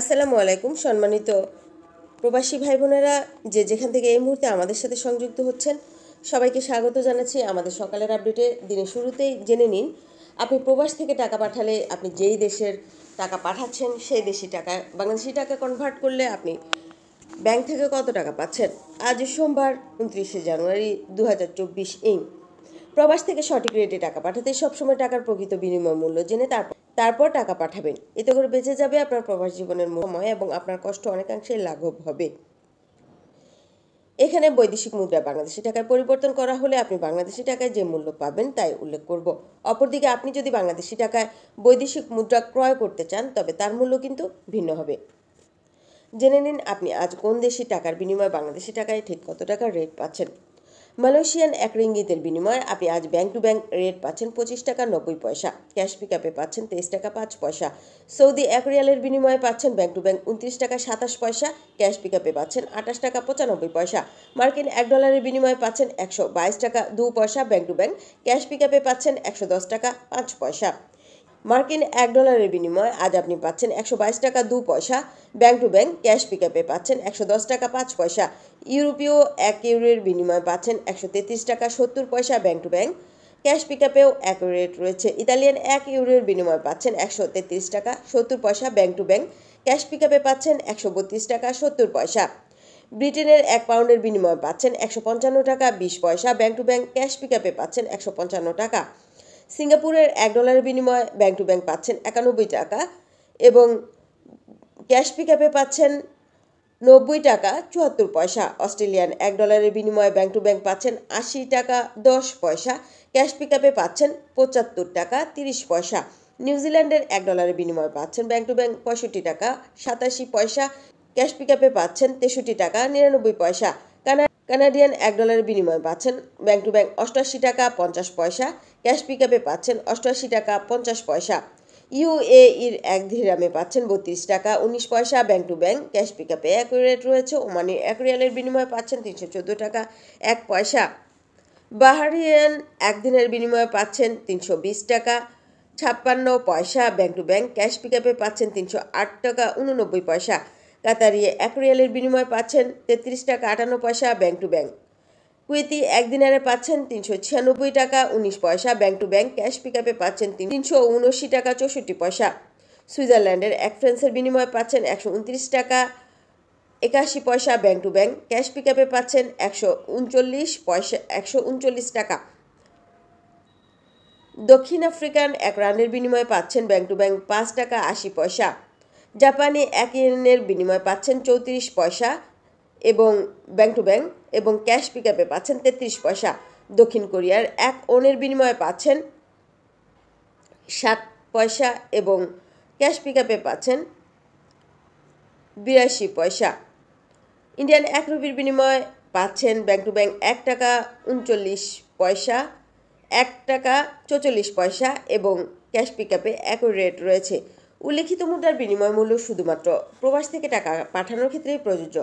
আসসালামু আলাইকুম সম্মানিত প্রবাসী ভাই বোনেরা যে যেখান থেকে এই মুহূর্তে আমাদের সাথে সংযুক্ত হচ্ছেন সবাইকে স্বাগত জানাচ্ছি আমাদের সকালের আপডেটে দিনের শুরুতেই জেনে নিন আপনি প্রবাস থেকে টাকা পাঠালে আপনি যেই দেশের টাকা পাঠাচ্ছেন সেই দেশি টাকা বাংলাদেশি টাকা কনভার্ট করলে আপনি ব্যাংক থেকে কত টাকা পাচ্ছেন আজ সোমবার উনত্রিশে জানুয়ারি দু হাজার চব্বিশ ইং প্রবাস থেকে সঠিক রেটে টাকা পাঠাতে সবসময় টাকার প্রকৃত বিনিময় মূল্য জেনে তারপর তারপর টাকা পাঠাবেন এতে করে বেঁচে যাবে আপনার প্রবাস জীবনের সময় এবং আপনার কষ্ট অনেকাংশে লাঘব হবে এখানে বৈদেশিক মুদ্রা বাংলাদেশি টাকায় পরিবর্তন করা হলে আপনি বাংলাদেশি টাকায় যে মূল্য পাবেন তাই উল্লেখ করব অপরদিকে আপনি যদি বাংলাদেশি টাকায় বৈদেশিক মুদ্রা ক্রয় করতে চান তবে তার মূল্য কিন্তু ভিন্ন হবে জেনে নিন আপনি আজ কোন দেশি টাকার বিনিময়ে বাংলাদেশি টাকায় ঠিক কত টাকার রেট পাচ্ছেন মালয়েশিয়ান এক রিঙ্গিতের বিনিময়ে আপনি আজ ব্যাংক টু ব্যাংক রেট পাচ্ছেন পঁচিশ টাকা নব্বই পয়সা ক্যাশ পিক আপে পাচ্ছেন তেইশ টাকা পাঁচ পয়সা সৌদি এক রিয়ালের বিনিময়ে পাচ্ছেন ব্যাংক টু ব্যাংক উনত্রিশ টাকা সাতাশ পয়সা ক্যাশ পিক আপে পাচ্ছেন আঠাশ টাকা পঁচানব্বই পয়সা মার্কিন এক ডলারের বিনিময়ে পাচ্ছেন একশো বাইশ টাকা দু পয়সা bank to bank cash pick আপে পাচ্ছেন একশো দশ টাকা পাঁচ পয়সা মার্কিন এক ডলারের বিনিময়ে আজ আপনি পাচ্ছেন একশো বাইশ টাকা দু পয়সা bank to bank cash pick আপে পাচ্ছেন একশো দশ টাকা পাঁচ পয়সা ইউরোপীয় এক ইউরোর বিনিময়ে পাচ্ছেন একশো তেত্রিশ টাকা সত্তর পয়সা bank to bank cash pick আপেও এক রেট রয়েছে ইতালিয়ান এক ইউরোর বিনিময়ে পাচ্ছেন একশো তেত্রিশ টাকা সত্তর পয়সা bank to bank cash pick আপে পাচ্ছেন একশো বত্রিশ টাকা সত্তর পয়সা ব্রিটেনের এক পাউন্ডের বিনিময়ে পাচ্ছেন একশো পঞ্চান্ন টাকা বিশ পয়সা bank to bank cash pick আপে পাচ্ছেন একশো পঞ্চান্ন টাকা সিঙ্গাপুরের এক ডলারের বিনিময়ে ব্যাংক টু ব্যাংক পাচ্ছেন একানব্বই টাকা এবং ক্যাশ পিক অ্যাপে পাচ্ছেন নব্বই টাকা চুয়াত্তর পয়সা অস্ট্রেলিয়ান এক ডলারের বিনিময়ে ব্যাঙ্ক টু ব্যাংক পাচ্ছেন আশি টাকা দশ পয়সা ক্যাশ পিক পাচ্ছেন পঁচাত্তর টাকা তিরিশ পয়সা নিউজিল্যান্ডের এক ডলারের বিনিময়ে পাচ্ছেন ব্যাঙ্ক টু ব্যাংক পঁয়ষট্টি টাকা সাতাশি পয়সা ক্যাশ পিক পাচ্ছেন তেষট্টি টাকা নিরানব্বই পয়সা কানাডা কানাডিয়ান এক ডলারের বিনিময়ে পাচ্ছেন ব্যাংক টু ব্যাংক অষ্টআশি টাকা পঞ্চাশ পয়সা ক্যাশ পিকআপে পাচ্ছেন অষ্টআশি টাকা পঞ্চাশ পয়সা ইউএ ইর এক ধিরামে পাচ্ছেন বত্রিশ টাকা উনিশ পয়সা ব্যাংক টু ব্যাংক ক্যাশ পিকআপে এক রেট রয়েছে ওমানির এক রিয়ালের বিনিময়ে পাচ্ছেন তিনশো চোদ্দো টাকা এক পয়সা বাহারিয়ান একদিনের বিনিময়ে পাচ্ছেন তিনশো বিশ টাকা ছাপ্পান্ন পয়সা ব্যাংক টু ব্যাংক ক্যাশ পিকআপে পাচ্ছেন তিনশো আট টাকা উননব্বই পয়সা কাতারি এক রিয়ালের বিনিময়ে পাচ্ছেন তেত্রিশ টাকা আটান্ন পয়সা ব্যাংক টু ব্যাংক কুয়েতি এক দিনারে পাচ্ছেন তিনশো ছিয়ানব্বই টাকা উনিশ পয়সা bank to bank cash pick আপে পাচ্ছেন তিনশো উনআশি টাকা চৌষট্টি পয়সা সুইজারল্যান্ডের এক ফ্রেন্সের বিনিময়ে পাচ্ছেন একশো উনত্রিশ টাকা একাশি পয়সা bank to bank cash pick আপে পাচ্ছেন একশো উনচল্লিশ পয়সা একশো উনচল্লিশ টাকা দক্ষিণ আফ্রিকান এক রানের বিনিময়ে পাচ্ছেন ব্যাংক টু ব্যাংক পাঁচ টাকা আশি পয়সা জাপানে এক ইয়েনের বিনিময়ে পাচ্ছেন চৌত্রিশ পয়সা এবং ব্যাংক টু ব্যাংক এবং ক্যাশ পিক আপে পাচ্ছেন তেত্রিশ পয়সা দক্ষিণ কোরিয়ার এক ওনের বিনিময়ে পাচ্ছেন সাত পয়সা এবং ক্যাশ পিক আপে পাচ্ছেন বিরাশি পয়সা ইন্ডিয়ান এক রুপির বিনিময়ে পাচ্ছেন ব্যাংক টু ব্যাংক এক টাকা উনচল্লিশ পয়সা এক টাকা চৌচল্লিশ পয়সা এবং ক্যাশ পিক আপে এক রেট রয়েছে উল্লেখিত মুদ্রার বিনিময় মূল্য শুধুমাত্র প্রবাস থেকে টাকা পাঠানোর ক্ষেত্রেই প্রযোজ্য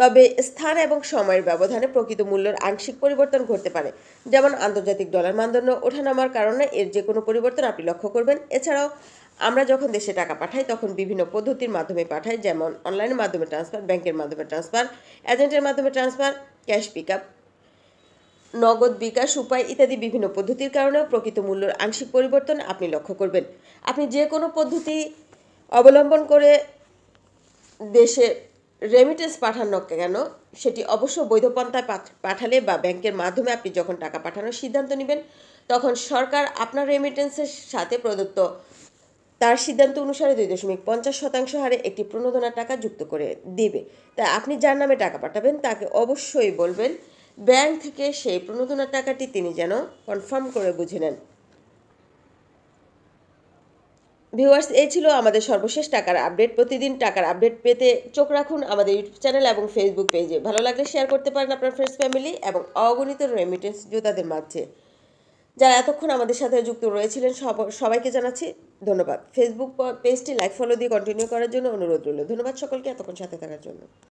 তবে স্থান এবং সময়ের ব্যবধানে প্রকৃত মূল্যের আংশিক পরিবর্তন ঘটতে পারে যেমন আন্তর্জাতিক ডলার মানদণ্ড ওঠানামার কারণে এর যে কোনো পরিবর্তন আপনি লক্ষ্য করবেন এছাড়াও আমরা যখন দেশে টাকা পাঠাই তখন বিভিন্ন পদ্ধতির মাধ্যমে পাঠাই যেমন অনলাইনের মাধ্যমে ট্রান্সফার ব্যাংকের মাধ্যমে ট্রান্সফার এজেন্টের মাধ্যমে ট্রান্সফার ক্যাশ পিক আপ নগদ বিকাশ উপায় ইত্যাদি বিভিন্ন পদ্ধতির কারণেও প্রকৃত মূল্যের আংশিক পরিবর্তন আপনি লক্ষ্য করবেন আপনি যে কোনো পদ্ধতি অবলম্বন করে দেশে রেমিটেন্স পাঠান না কেন সেটি অবশ্য বৈধ পাঠালে বা ব্যাংকের মাধ্যমে আপনি যখন টাকা পাঠানোর সিদ্ধান্ত নেবেন তখন সরকার আপনার রেমিটেন্সের সাথে প্রদত্ত তার সিদ্ধান্ত অনুসারে দুই দশমিক পঞ্চাশ শতাংশ হারে একটি প্রণোদনা টাকা যুক্ত করে দেবে তাই আপনি যার নামে টাকা পাঠাবেন তাকে অবশ্যই বলবেন ব্যাংক থেকে সেই প্রণোদনার টাকাটি তিনি যেন কনফার্ম করে বুঝে নেন ভিউয়ার্স এই ছিল আমাদের সর্বশেষ টাকার আপডেট প্রতিদিন টাকার আপডেট পেতে চোখ রাখুন আমাদের ইউটিউব চ্যানেল এবং ফেসবুক পেজে ভালো লাগলে শেয়ার করতে পারেন আপনার ফ্রেন্ডস ফ্যামিলি এবং অগণিত রেমিটেন্স যোদ্ধাদের মাঝে যারা এতক্ষণ আমাদের সাথে যুক্ত রয়েছিলেন সবাইকে জানাচ্ছি ধন্যবাদ ফেসবুক পেজটি লাইক ফলো দিয়ে কন্টিনিউ করার জন্য অনুরোধ রইল ধন্যবাদ সকলকে এতক্ষণ সাথে থাকার জন্য